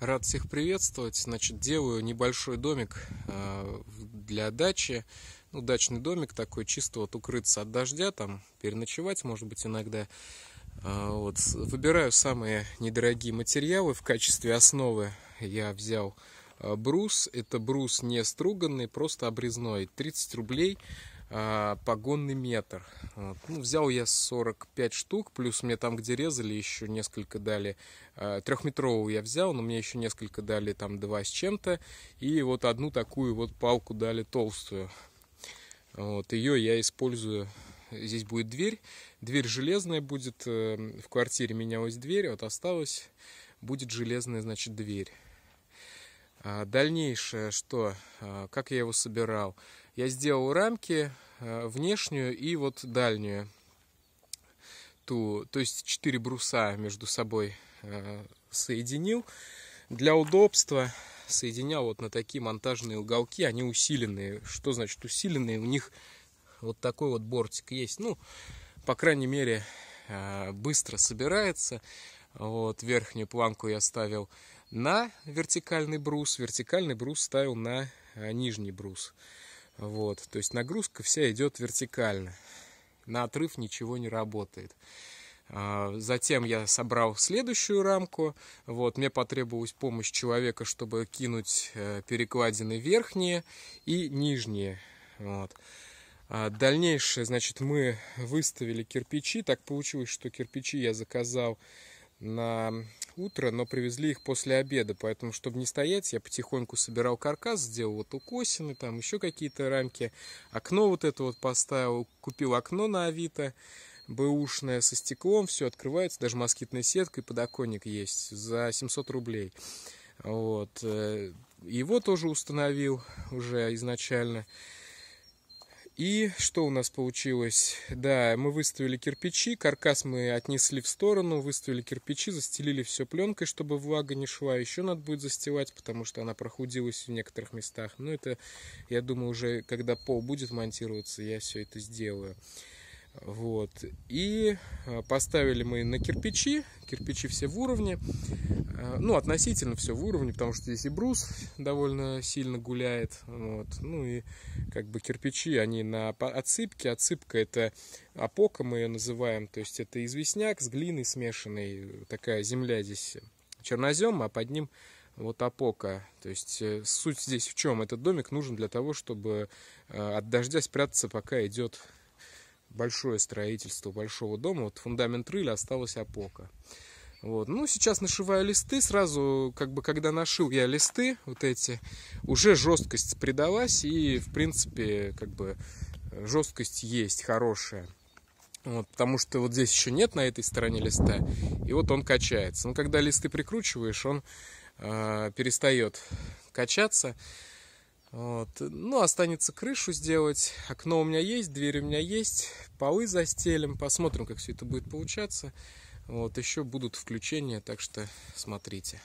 Рад всех приветствовать. Значит, делаю небольшой домик э, для дачи. Ну, дачный домик такой, чисто вот укрыться от дождя, там переночевать, может быть, иногда. Э, вот. Выбираю самые недорогие материалы в качестве основы. Я взял э, брус. Это брус не струганный, просто обрезной. 30 рублей а, погонный метр. Вот. Ну, взял я 45 штук, плюс мне там, где резали, еще несколько дали. А, Трехметровую я взял, но мне еще несколько дали, там два с чем-то. И вот одну такую вот палку дали толстую. Вот, ее я использую. Здесь будет дверь. Дверь железная будет. Э, в квартире менялась дверь, вот осталось Будет железная, значит, дверь. А дальнейшее, что, как я его собирал. Я сделал рамки э, внешнюю и вот дальнюю ту, то есть четыре бруса между собой э, соединил. Для удобства соединял вот на такие монтажные уголки, они усиленные. Что значит усиленные? У них вот такой вот бортик есть. Ну, по крайней мере, э, быстро собирается. Вот верхнюю планку я ставил на вертикальный брус, вертикальный брус ставил на нижний брус. Вот, то есть нагрузка вся идет вертикально. На отрыв ничего не работает. А, затем я собрал следующую рамку. Вот, мне потребовалась помощь человека, чтобы кинуть э, перекладины верхние и нижние. Вот. А дальнейшее, значит, мы выставили кирпичи. Так получилось, что кирпичи я заказал на утро, но привезли их после обеда, поэтому, чтобы не стоять, я потихоньку собирал каркас, сделал вот укосины, там еще какие-то рамки, окно вот это вот поставил, купил окно на Авито, бэушное, со стеклом, все открывается, даже москитная сетка и подоконник есть за 700 рублей. Вот. Э, его тоже установил уже изначально. И что у нас получилось? Да, мы выставили кирпичи, каркас мы отнесли в сторону, выставили кирпичи, застелили все пленкой, чтобы влага не шла. Еще надо будет застилать, потому что она прохудилась в некоторых местах. Но это, я думаю, уже когда пол будет монтироваться, я все это сделаю. Вот. И а, поставили мы на кирпичи. Кирпичи все в уровне. А, ну, относительно все в уровне, потому что здесь и брус довольно сильно гуляет. Вот. Ну и как бы кирпичи, они на отсыпке. Отсыпка это опока, мы ее называем. То есть это известняк с глиной смешанной. Такая земля здесь чернозем, а под ним вот опока. То есть э, суть здесь в чем? Этот домик нужен для того, чтобы э, от дождя спрятаться, пока идет большое строительство большого дома, вот фундамент рыли, осталась опока. Вот. Ну, сейчас нашиваю листы, сразу, как бы, когда нашил я листы, вот эти, уже жесткость придалась, и, в принципе, как бы, жесткость есть хорошая. Вот, потому что вот здесь еще нет на этой стороне листа, и вот он качается. Но когда листы прикручиваешь, он э, а, перестает качаться. Вот. Ну, останется крышу сделать. Окно у меня есть, дверь у меня есть. Полы застелим. Посмотрим, как все это будет получаться. Вот, еще будут включения, так что смотрите.